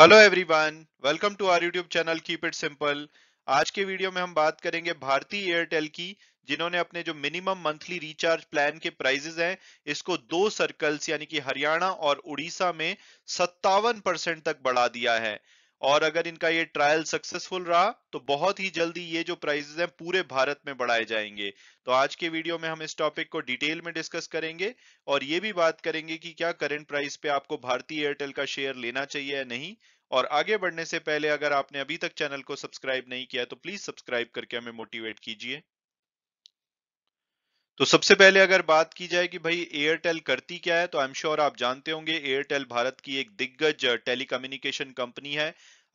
hello everyone welcome to our YouTube channel keep it simple आज के video में हम बात करेंगे भारतीय एयरटेल की जिन्होंने अपने जो मिनिमम मंथली रिचार्ज प्लान के प्राइजेज हैं इसको दो सर्कल्स यानी कि हरियाणा और उड़ीसा में सत्तावन परसेंट तक बढ़ा दिया है और अगर इनका ये ट्रायल सक्सेसफुल रहा तो बहुत ही जल्दी ये जो प्राइजेस हैं पूरे भारत में बढ़ाए जाएंगे तो आज के वीडियो में हम इस टॉपिक को डिटेल में डिस्कस करेंगे और ये भी बात करेंगे कि क्या करंट प्राइस पे आपको भारतीय एयरटेल का शेयर लेना चाहिए या नहीं और आगे बढ़ने से पहले अगर आपने अभी तक चैनल को सब्सक्राइब नहीं किया तो प्लीज सब्सक्राइब करके हमें मोटिवेट कीजिए तो सबसे पहले अगर बात की जाए कि भाई एयरटेल करती क्या है तो आई एम श्योर आप जानते होंगे एयरटेल भारत की एक दिग्गज टेलीकम्युनिकेशन कंपनी है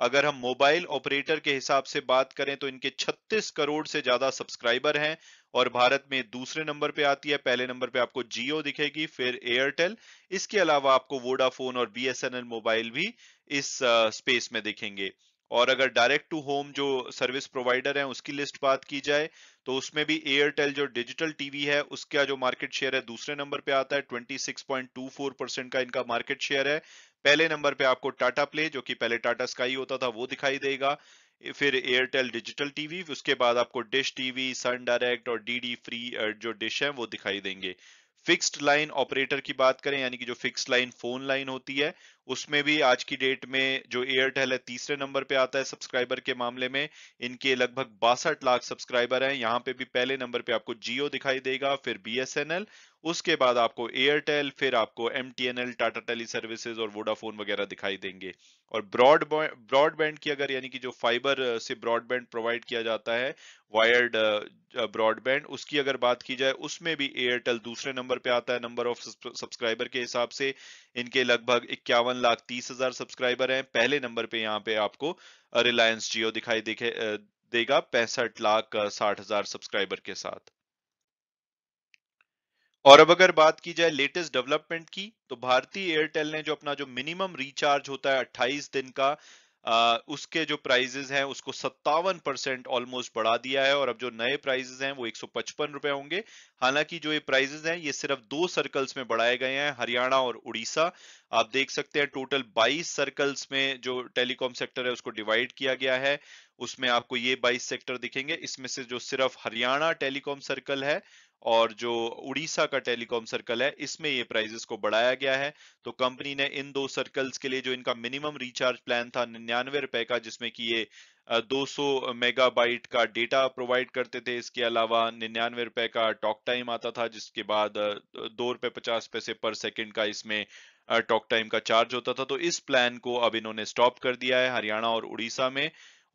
अगर हम मोबाइल ऑपरेटर के हिसाब से बात करें तो इनके 36 करोड़ से ज्यादा सब्सक्राइबर हैं और भारत में दूसरे नंबर पे आती है पहले नंबर पे आपको जियो दिखेगी फिर एयरटेल इसके अलावा आपको वोडाफोन और बीएसएनएल मोबाइल भी इस स्पेस में दिखेंगे और अगर डायरेक्ट टू होम जो सर्विस प्रोवाइडर है उसकी लिस्ट बात की जाए तो उसमें भी एयरटेल जो डिजिटल टीवी है उसका जो मार्केट शेयर है दूसरे नंबर पे आता है 26.24 परसेंट का इनका मार्केट शेयर है पहले नंबर पे आपको टाटा प्ले जो कि पहले टाटा स्काई होता था वो दिखाई देगा फिर एयरटेल डिजिटल टीवी उसके बाद आपको डिश टीवी सन डायरेक्ट और डी फ्री जो डिश है वो दिखाई देंगे फिक्स्ड लाइन ऑपरेटर की बात करें यानी कि जो फिक्स्ड लाइन फोन लाइन होती है उसमें भी आज की डेट में जो एयरटेल है तीसरे नंबर पे आता है सब्सक्राइबर के मामले में इनके लगभग बासठ लाख सब्सक्राइबर हैं यहाँ पे भी पहले नंबर पे आपको जियो दिखाई देगा फिर बीएसएनएल उसके बाद आपको एयरटेल फिर आपको एम टाटा टेली सर्विसेज और वोडाफोन वगैरह दिखाई देंगे और ब्रॉड ब्रॉडबैंड की अगर यानी कि जो फाइबर से ब्रॉडबैंड प्रोवाइड किया जाता है वायर्ड ब्रॉडबैंड उसकी अगर बात की जाए उसमें भी एयरटेल दूसरे नंबर पे आता है नंबर ऑफ सब्सक्राइबर के हिसाब से इनके लगभग इक्यावन वन लाख तीस हजार सब्सक्राइबर हैं पहले नंबर पे यहाँ पे आपको रिलायंस जियो दिखाई देखे देगा पैंसठ लाख साठ हजार सब्सक्राइबर के साथ और अब अगर बात की जाए लेटेस्ट डेवलपमेंट की तो भारतीय एयरटेल ने जो अपना जो मिनिमम रिचार्ज होता है 28 दिन का उसके जो प्राइजेज हैं उसको सत्तावन परसेंट ऑलमोस्ट बढ़ा दिया है और अब जो नए प्राइजेज हैं वो एक सौ पचपन रुपए होंगे हालांकि जो ये प्राइजेज हैं ये सिर्फ दो सर्कल्स में बढ़ाए गए हैं हरियाणा और उड़ीसा आप देख सकते हैं टोटल 22 सर्कल्स में जो टेलीकॉम सेक्टर है उसको डिवाइड किया गया है उसमें आपको ये बाईस सेक्टर दिखेंगे इसमें से जो सिर्फ हरियाणा टेलीकॉम सर्कल है और जो उड़ीसा का टेलीकॉम सर्कल है इसमें ये प्राइजेस को बढ़ाया गया है तो कंपनी ने इन दो सर्कल्स के लिए जो इनका मिनिमम रिचार्ज प्लान था निन्यानवे रुपए का जिसमें कि ये 200 मेगाबाइट का डेटा प्रोवाइड करते थे इसके अलावा निन्यानवे रुपए का टॉक टाइम आता था जिसके बाद दो रुपए पचास पैसे पर सेकेंड का इसमें टॉक टाइम का चार्ज होता था तो इस प्लान को अब इन्होंने स्टॉप कर दिया है हरियाणा और उड़ीसा में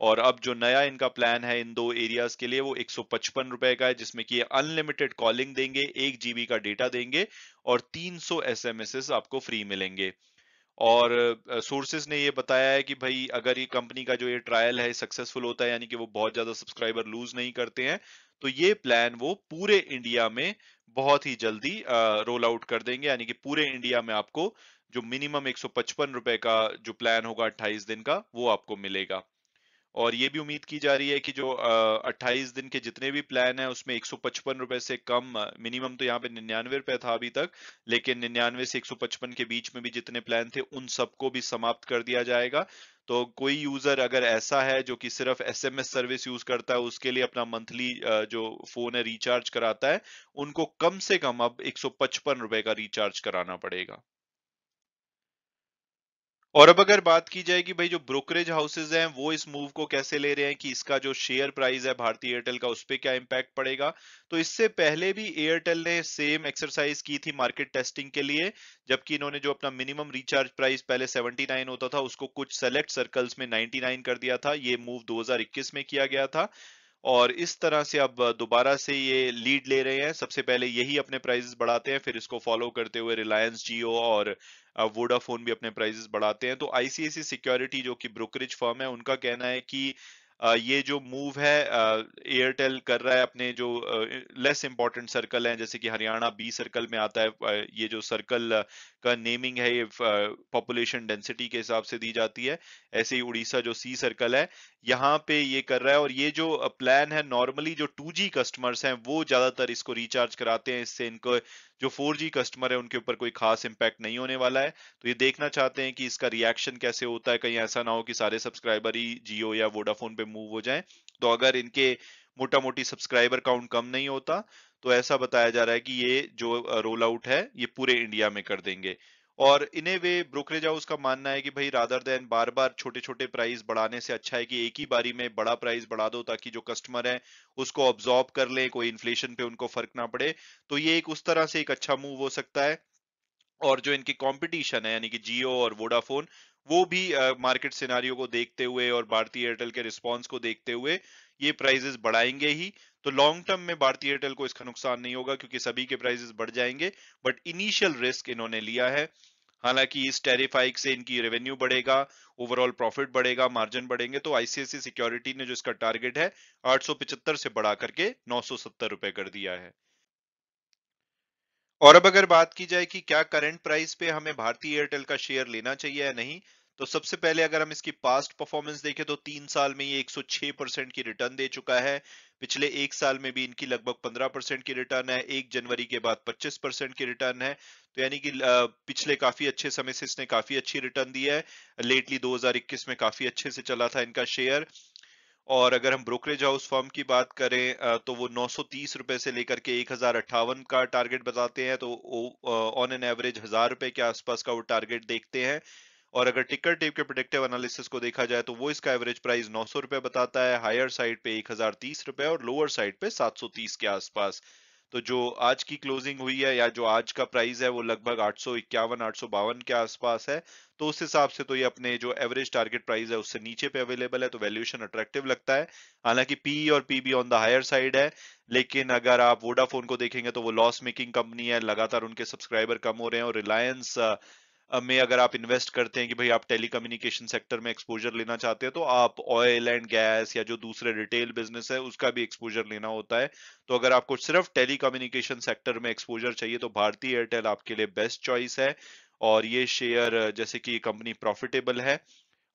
और अब जो नया इनका प्लान है इन दो एरियाज के लिए वो एक रुपए का है जिसमें कि अनलिमिटेड कॉलिंग देंगे एक जीबी का डेटा देंगे और 300 सौ आपको फ्री मिलेंगे और सोर्सेज ने ये बताया है कि भाई अगर ये कंपनी का जो ये ट्रायल है सक्सेसफुल होता है यानी कि वो बहुत ज्यादा सब्सक्राइबर लूज नहीं करते हैं तो ये प्लान वो पूरे इंडिया में बहुत ही जल्दी रोल आउट कर देंगे यानी कि पूरे इंडिया में आपको जो मिनिमम एक रुपए का जो प्लान होगा 28 दिन का वो आपको मिलेगा और ये भी उम्मीद की जा रही है कि जो अट्ठाईस दिन के जितने भी प्लान है उसमें एक रुपए से कम मिनिमम तो यहाँ पे निन्यानवे रुपए था अभी तक लेकिन निन्यानवे से एक के बीच में भी जितने प्लान थे उन सबको भी समाप्त कर दिया जाएगा तो कोई यूजर अगर ऐसा है जो कि सिर्फ एसएमएस सर्विस यूज करता है उसके लिए अपना मंथली जो फोन है रिचार्ज कराता है उनको कम से कम अब एक रुपए का रिचार्ज कराना पड़ेगा और अब अगर बात की जाए कि भाई जो ब्रोकरेज हाउसेज हैं वो इस मूव को कैसे ले रहे हैं कि इसका जो शेयर प्राइस है भारतीय एयरटेल का उस पर क्या इम्पैक्ट पड़ेगा तो इससे पहले भी एयरटेल ने सेम एक्सरसाइज की थी मार्केट टेस्टिंग के लिए जबकि इन्होंने जो अपना मिनिमम रिचार्ज प्राइस पहले 79 होता था उसको कुछ सेलेक्ट सर्कल्स में नाइनटी कर दिया था ये मूव दो में किया गया था और इस तरह से अब दोबारा से ये लीड ले रहे हैं सबसे पहले यही अपने प्राइजेस बढ़ाते हैं फिर इसको फॉलो करते हुए रिलायंस जियो और वोडाफोन uh, भी अपने प्राइजेस बढ़ाते हैं तो आईसीआईसी सिक्योरिटी जो कि ब्रोकरेज फर्म है उनका कहना है कि ये जो मूव है एयरटेल कर रहा है अपने जो लेस इंपॉर्टेंट सर्कल हैं जैसे कि हरियाणा बी सर्कल में आता है ये जो सर्कल का नेमिंग है ये पॉपुलेशन डेंसिटी के हिसाब से दी जाती है ऐसे ही उड़ीसा जो सी सर्कल है यहाँ पे ये कर रहा है और ये जो प्लान है नॉर्मली जो 2G कस्टमर्स हैं वो ज्यादातर इसको रिचार्ज कराते हैं इससे इनको जो 4G कस्टमर है उनके ऊपर कोई खास इम्पैक्ट नहीं होने वाला है तो ये देखना चाहते हैं कि इसका रिएक्शन कैसे होता है कहीं ऐसा ना हो कि सारे सब्सक्राइबर ही जियो या वोडाफोन पे मूव हो जाए तो अगर इनके मोटा मोटी सब्सक्राइबर काउंट कम नहीं होता तो ऐसा बताया जा रहा है कि ये जो रोल आउट है ये पूरे इंडिया में कर देंगे और इन्हें वे ब्रोकरेज हाउस का मानना है कि भाई राधर देन बार बार छोटे छोटे प्राइस बढ़ाने से अच्छा है कि एक ही बारी में बड़ा प्राइस बढ़ा दो ताकि जो कस्टमर है उसको ऑब्जॉर्ब कर ले कोई इन्फ्लेशन पे उनको फर्क ना पड़े तो ये एक उस तरह से एक अच्छा मूव हो सकता है और जो इनकी कंपटीशन है यानी कि जियो और वोडाफोन वो भी मार्केट सिनारियों को देखते हुए और भारतीय एयरटेल के रिस्पॉन्स को देखते हुए ये प्राइजेस बढ़ाएंगे ही तो लॉन्ग टर्म में भारतीय एयरटेल को इसका नुकसान नहीं होगा क्योंकि सभी के प्राइजेस बढ़ जाएंगे बट इनिशियल रिस्क इन्होंने लिया है हालांकि इस टेरिफाइक से इनकी रेवेन्यू बढ़ेगा ओवरऑल प्रॉफिट बढ़ेगा मार्जिन बढ़ेंगे तो आईसीआईसी सिक्योरिटी ने जो इसका टारगेट है आठ से बढ़ा करके नौ रुपए कर दिया है और अब अगर बात की जाए कि क्या करंट प्राइस पे हमें भारतीय एयरटेल का शेयर लेना चाहिए या नहीं तो सबसे पहले अगर हम इसकी पास्ट परफॉर्मेंस देखें तो तीन साल में ये 106 परसेंट की रिटर्न दे चुका है पिछले एक साल में भी इनकी लगभग 15 परसेंट की रिटर्न है एक जनवरी के बाद 25 परसेंट की रिटर्न है तो यानी कि पिछले काफी अच्छे समय से इसने काफी अच्छी रिटर्न दी है लेटली 2021 में काफी अच्छे से चला था इनका शेयर और अगर हम ब्रोकरेज हाउस फॉर्म की बात करें तो वो नौ रुपए से लेकर के एक का टारगेट बताते हैं तो ऑन एन एवरेज हजार रुपए के आसपास का वो टारगेट देखते हैं और अगर टिकर टेप के प्रोडक्टिव एनालिसिस को देखा जाए तो वो इसका एवरेज प्राइस नौ रुपए बताता है हायर साइड पे एक रुपए और लोअर साइड पे सात के आसपास तो जो आज की क्लोजिंग हुई है या जो आज का प्राइस है वो लगभग आठ सौ इक्यावन आठ सौ बावन के आसपास है तो उस हिसाब से तो ये अपने जो एवरेज टारगेट प्राइस है उससे नीचे पे अवेलेबल है तो वैल्यूएशन अट्रैक्टिव लगता है हालांकि पीई और PB on the higher side है लेकिन अगर आप वोडाफोन को देखेंगे तो वो लॉस मेकिंग कंपनी है लगातार उनके सब्सक्राइबर कम हो रहे हैं और रिलायंस में अगर आप इन्वेस्ट करते हैं कि भाई आप टेलीकम्युनिकेशन सेक्टर में एक्सपोजर लेना चाहते हैं तो आप ऑयल एंड गैस या जो दूसरे रिटेल बिजनेस है उसका भी एक्सपोजर लेना होता है तो अगर आपको सिर्फ टेलीकम्युनिकेशन सेक्टर में एक्सपोजर चाहिए तो भारतीय एयरटेल आपके लिए बेस्ट चॉइस है और ये शेयर जैसे कि कंपनी प्रॉफिटेबल है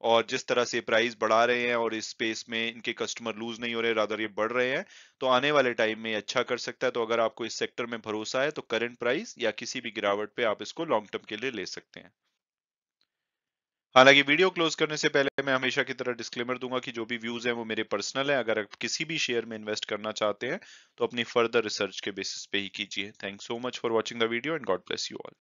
और जिस तरह से प्राइस बढ़ा रहे हैं और इस स्पेस में इनके कस्टमर लूज नहीं हो रहे रादर ये बढ़ रहे हैं तो आने वाले टाइम में अच्छा कर सकता है तो अगर आपको इस सेक्टर में भरोसा है तो करंट प्राइस या किसी भी गिरावट पे आप इसको लॉन्ग टर्म के लिए ले सकते हैं हालांकि वीडियो क्लोज करने से पहले मैं हमेशा की तरह डिस्क्लेमर दूंगा कि जो भी व्यूज हैं वो मेरे पर्सनल हैं अगर आप किसी भी शेयर में इन्वेस्ट करना चाहते हैं तो अपनी फर्दर रिसर्च के बेसिस पे ही कीजिए thank so much for watching the video and God bless you all